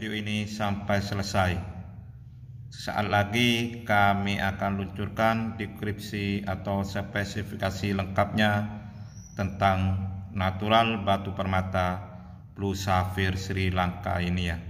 video ini sampai selesai. Saat lagi kami akan luncurkan deskripsi atau spesifikasi lengkapnya tentang natural batu permata blue sapphire Sri Lanka ini ya.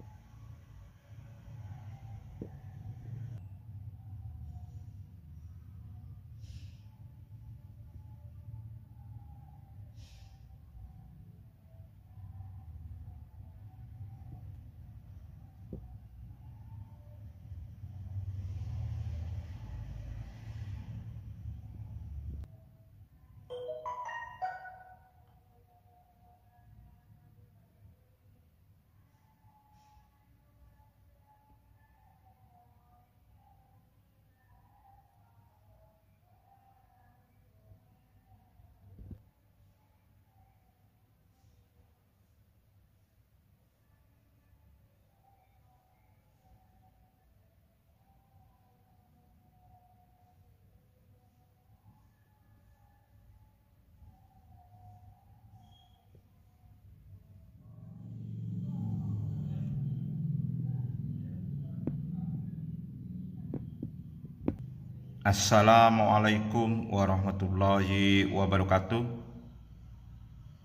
Assalamualaikum warahmatullahi wabarakatuh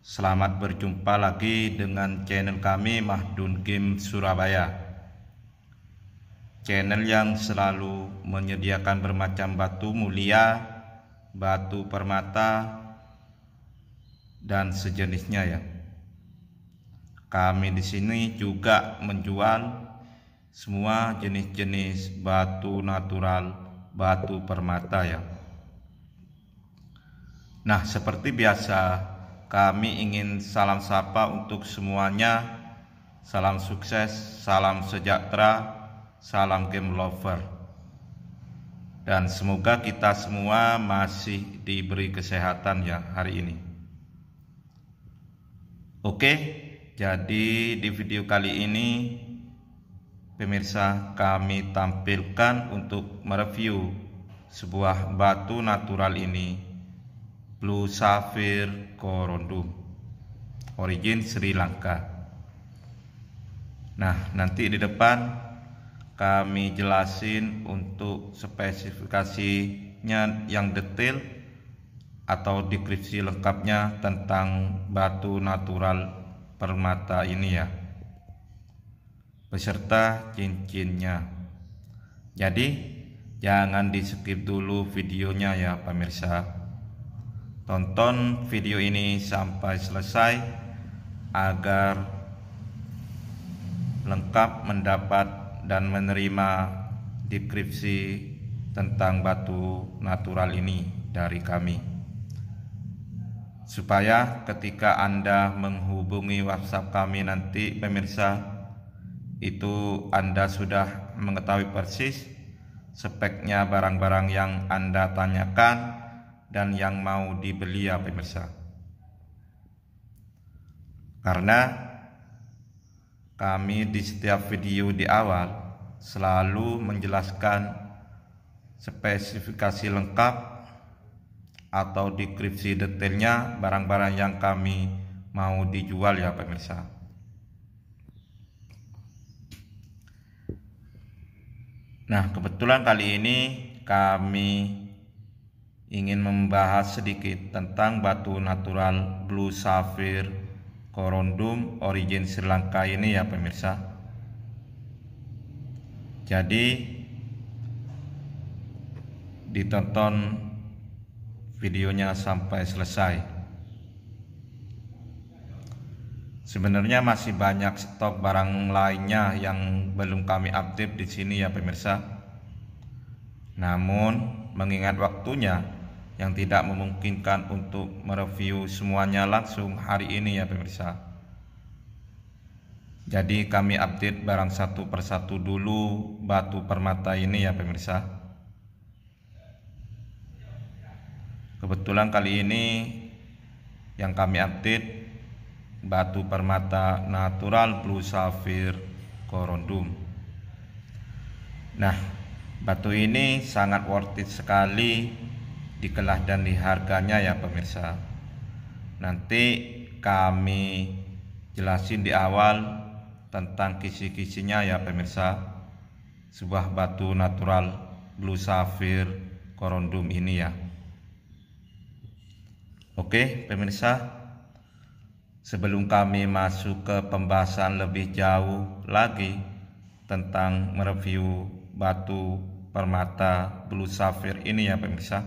Selamat berjumpa lagi dengan channel kami Mahdun Game Surabaya Channel yang selalu menyediakan bermacam batu mulia Batu permata Dan sejenisnya ya Kami di sini juga menjual semua jenis-jenis batu natural batu permata ya. Nah, seperti biasa kami ingin salam sapa untuk semuanya. Salam sukses, salam sejahtera, salam game lover. Dan semoga kita semua masih diberi kesehatan ya hari ini. Oke, jadi di video kali ini pemirsa kami tampilkan untuk mereview sebuah batu natural ini Blue Sapphire Corundum origin Sri Lanka nah nanti di depan kami jelasin untuk spesifikasinya yang detail atau deskripsi lengkapnya tentang batu natural permata ini ya beserta cincinnya. Jadi, jangan di skip dulu videonya ya pemirsa. Tonton video ini sampai selesai agar lengkap mendapat dan menerima deskripsi tentang batu natural ini dari kami supaya ketika Anda menghubungi WhatsApp kami nanti pemirsa itu Anda sudah mengetahui persis speknya barang-barang yang Anda tanyakan dan yang mau dibeli ya pemirsa. Karena kami di setiap video di awal selalu menjelaskan spesifikasi lengkap atau deskripsi detailnya barang-barang yang kami mau dijual ya pemirsa. Nah, kebetulan kali ini kami ingin membahas sedikit tentang batu natural blue sapphire corundum origin Sri Lanka ini ya pemirsa. Jadi ditonton videonya sampai selesai. Sebenarnya masih banyak stok barang lainnya yang belum kami update di sini ya pemirsa. Namun mengingat waktunya yang tidak memungkinkan untuk mereview semuanya langsung hari ini ya pemirsa. Jadi kami update barang satu persatu dulu batu permata ini ya pemirsa. Kebetulan kali ini yang kami update batu permata natural blue safir corundum. Nah, batu ini sangat worth it sekali di dikelah dan di harganya ya pemirsa. Nanti kami jelasin di awal tentang kisi-kisinya ya pemirsa. Sebuah batu natural blue safir corundum ini ya. Oke, pemirsa, Sebelum kami masuk ke pembahasan lebih jauh lagi tentang mereview batu permata blue sapphire ini ya pemirsa.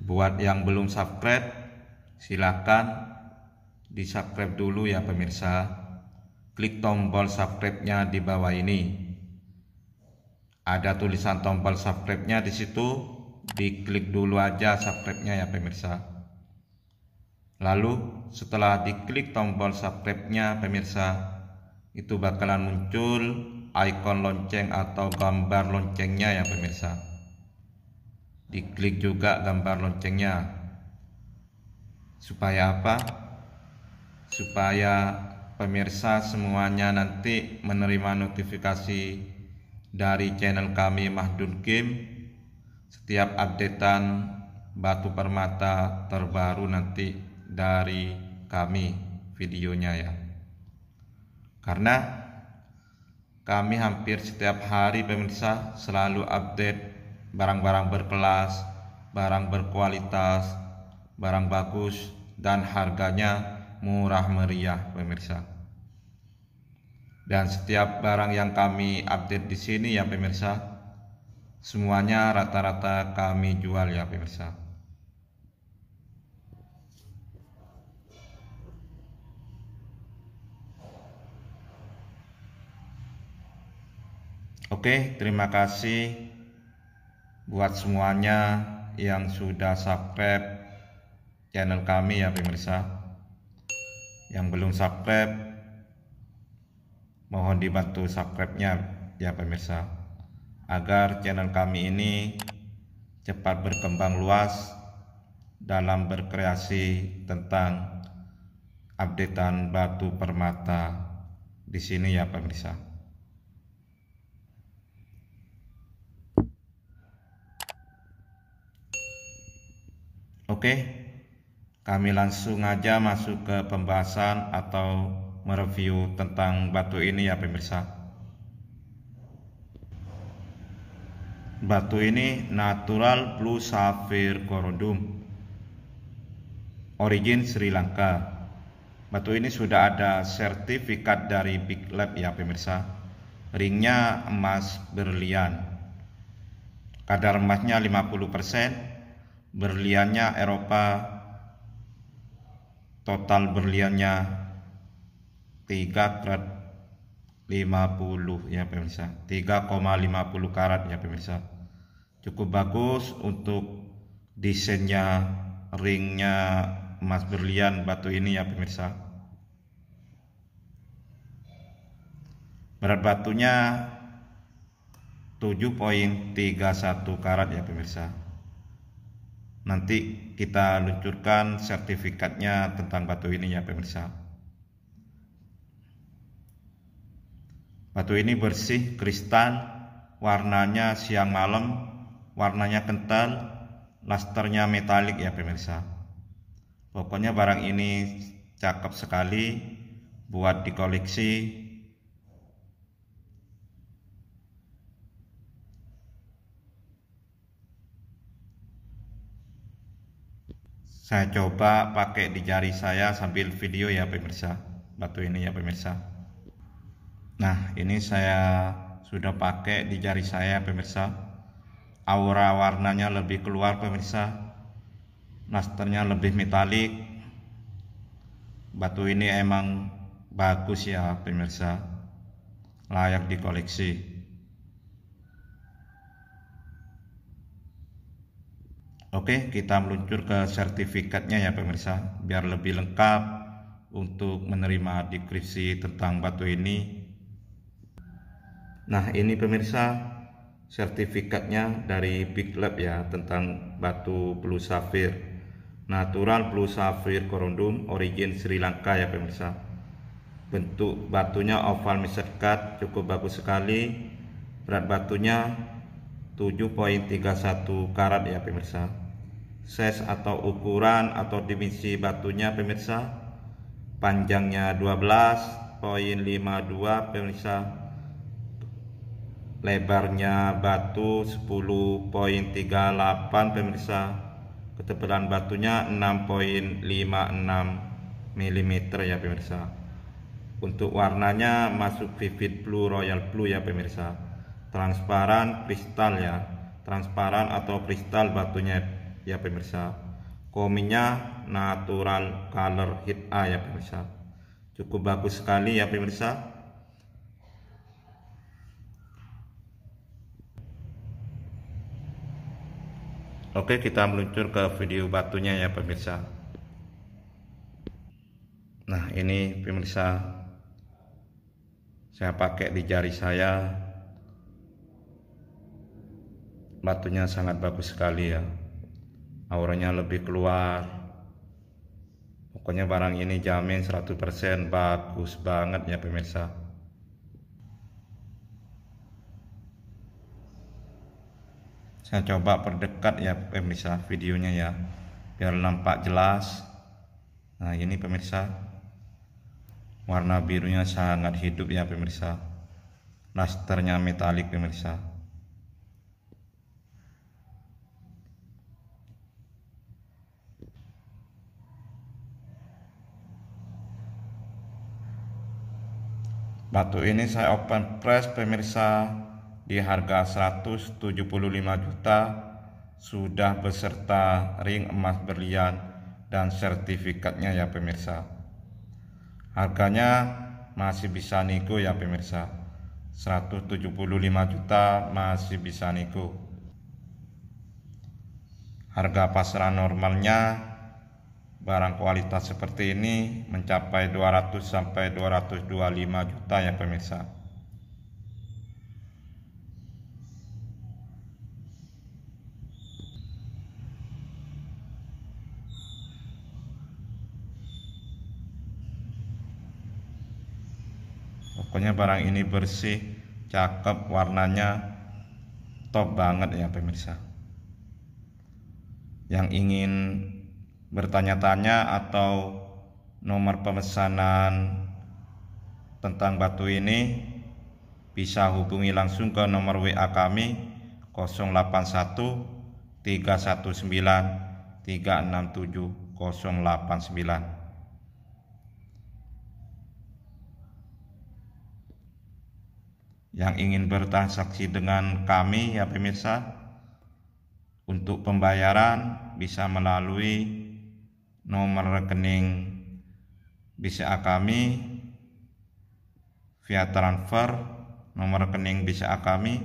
Buat yang belum subscribe, silahkan di subscribe dulu ya pemirsa. Klik tombol subscribe-nya di bawah ini. Ada tulisan tombol subscribe-nya di situ, diklik dulu aja subscribe-nya ya pemirsa. Lalu setelah diklik tombol subscribe-nya pemirsa, itu bakalan muncul ikon lonceng atau gambar loncengnya ya pemirsa. Diklik juga gambar loncengnya. Supaya apa? Supaya pemirsa semuanya nanti menerima notifikasi dari channel kami Mahdun Game setiap updatean batu permata terbaru nanti dari kami videonya ya karena kami hampir setiap hari pemirsa selalu update barang-barang berkelas, barang berkualitas, barang bagus dan harganya murah meriah pemirsa. Dan setiap barang yang kami update di sini ya pemirsa, semuanya rata-rata kami jual ya pemirsa. Oke, terima kasih buat semuanya yang sudah subscribe channel kami ya pemirsa. Yang belum subscribe mohon dibantu subscribe-nya ya pemirsa agar channel kami ini cepat berkembang luas dalam berkreasi tentang updatean batu permata di sini ya pemirsa. Oke, kami langsung aja masuk ke pembahasan atau mereview tentang batu ini ya pemirsa. Batu ini natural blue sapphire corundum. Origin Sri Lanka. Batu ini sudah ada sertifikat dari Big Lab ya pemirsa. Ringnya emas berlian. Kadar emasnya 50%, berliannya Eropa total berliannya 3 karat 50 ya pemirsa 3,50 karat ya pemirsa cukup bagus untuk desainnya ringnya emas berlian batu ini ya pemirsa berat batunya 7.31 karat ya pemirsa Nanti kita luncurkan sertifikatnya tentang batu ini ya pemirsa. Batu ini bersih, kristal, warnanya siang malam, warnanya kental, lasternya metalik ya pemirsa. Pokoknya barang ini cakep sekali buat dikoleksi saya coba pakai di jari saya sambil video ya pemirsa batu ini ya pemirsa nah ini saya sudah pakai di jari saya pemirsa aura warnanya lebih keluar pemirsa Nasternya lebih metalik batu ini emang bagus ya pemirsa layak dikoleksi Oke, kita meluncur ke sertifikatnya ya pemirsa, biar lebih lengkap untuk menerima deskripsi tentang batu ini. Nah, ini pemirsa sertifikatnya dari Big Lab ya tentang batu blue sapphire. Natural blue sapphire corundum origin Sri Lanka ya pemirsa. Bentuk batunya oval misekat cukup bagus sekali. Berat batunya 7.31 karat ya pemirsa size atau ukuran atau dimensi batunya pemirsa panjangnya poin 12.52 pemirsa lebarnya batu 10.38 pemirsa ketebalan batunya 6.56 mm ya pemirsa untuk warnanya masuk vivid blue royal blue ya pemirsa transparan kristal ya transparan atau kristal batunya ya pemirsa kominya natural color hit A ya pemirsa cukup bagus sekali ya pemirsa Oke kita meluncur ke video batunya ya pemirsa Nah ini pemirsa Saya pakai di jari saya Batunya sangat bagus sekali ya auranya lebih keluar pokoknya barang ini jamin 100% bagus banget ya pemirsa saya coba perdekat ya pemirsa videonya ya biar nampak jelas nah ini pemirsa warna birunya sangat hidup ya pemirsa lasternya metalik pemirsa Batu ini saya open press pemirsa di harga 175 juta sudah beserta ring emas berlian dan sertifikatnya ya pemirsa. Harganya masih bisa niku ya pemirsa. 175 juta masih bisa niku Harga pasaran normalnya barang kualitas seperti ini mencapai 200 sampai 225 juta ya pemirsa. Pokoknya barang ini bersih, cakep, warnanya top banget ya pemirsa. Yang ingin bertanya-tanya atau nomor pemesanan tentang batu ini bisa hubungi langsung ke nomor WA kami 081 319 367 089 yang ingin bertransaksi dengan kami ya pemirsa untuk pembayaran bisa melalui nomor rekening BCA kami via transfer nomor rekening BCA kami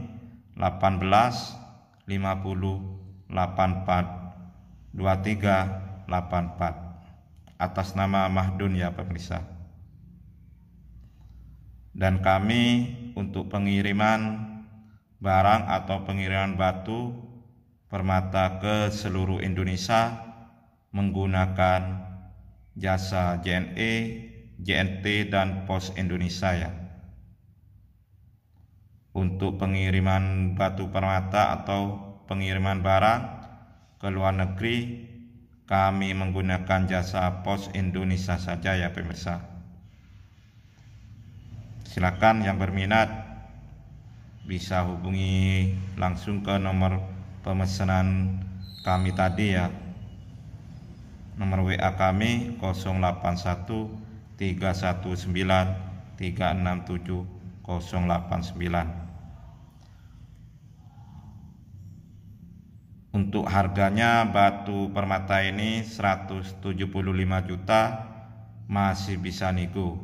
18 50 84 23 84 atas nama Mahdun ya pemirsa dan kami untuk pengiriman barang atau pengiriman batu permata ke seluruh Indonesia menggunakan jasa JNE, JNT, dan Pos Indonesia ya. Untuk pengiriman batu permata atau pengiriman barang ke luar negeri, kami menggunakan jasa Pos Indonesia saja ya pemirsa. Silakan yang berminat bisa hubungi langsung ke nomor pemesanan kami tadi ya Nomor WA kami 081 319 367 089. Untuk harganya batu permata ini 175 juta masih bisa nego.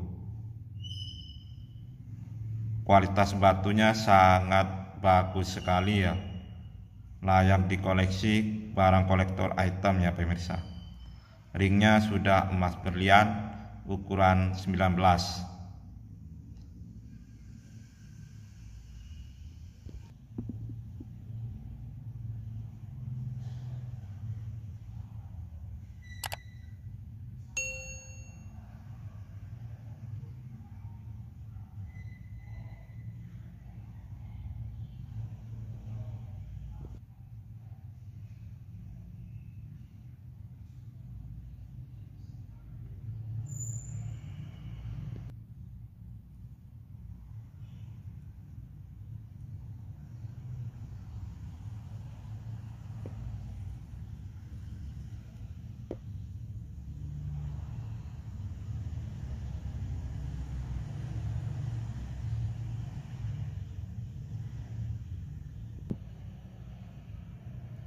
Kualitas batunya sangat bagus sekali ya. Layak dikoleksi barang kolektor item ya pemirsa. Ringnya sudah emas berlian ukuran 19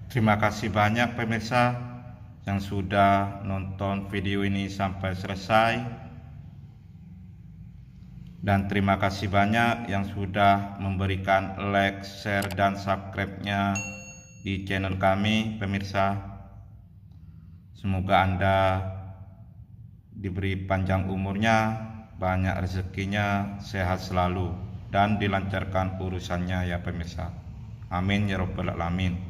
Terima kasih banyak pemirsa yang sudah nonton video ini sampai selesai. Dan terima kasih banyak yang sudah memberikan like, share, dan subscribe-nya di channel kami, pemirsa. Semoga Anda diberi panjang umurnya, banyak rezekinya, sehat selalu, dan dilancarkan urusannya ya pemirsa. Amin ya robbal alamin.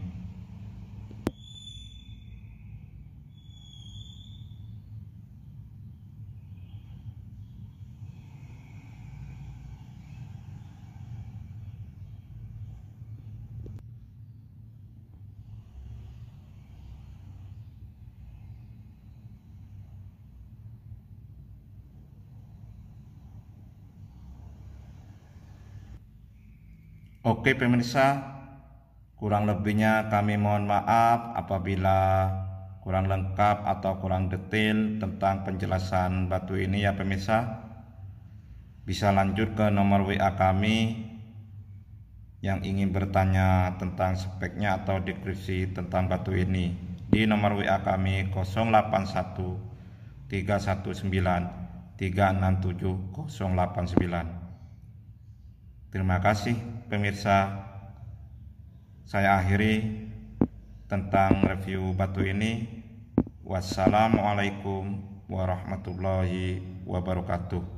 Oke pemirsa, kurang lebihnya kami mohon maaf apabila kurang lengkap atau kurang detail tentang penjelasan batu ini ya pemirsa. Bisa lanjut ke nomor WA kami yang ingin bertanya tentang speknya atau deskripsi tentang batu ini di nomor WA kami 081 319 367089. Terima kasih pemirsa, saya akhiri tentang review batu ini. Wassalamualaikum warahmatullahi wabarakatuh.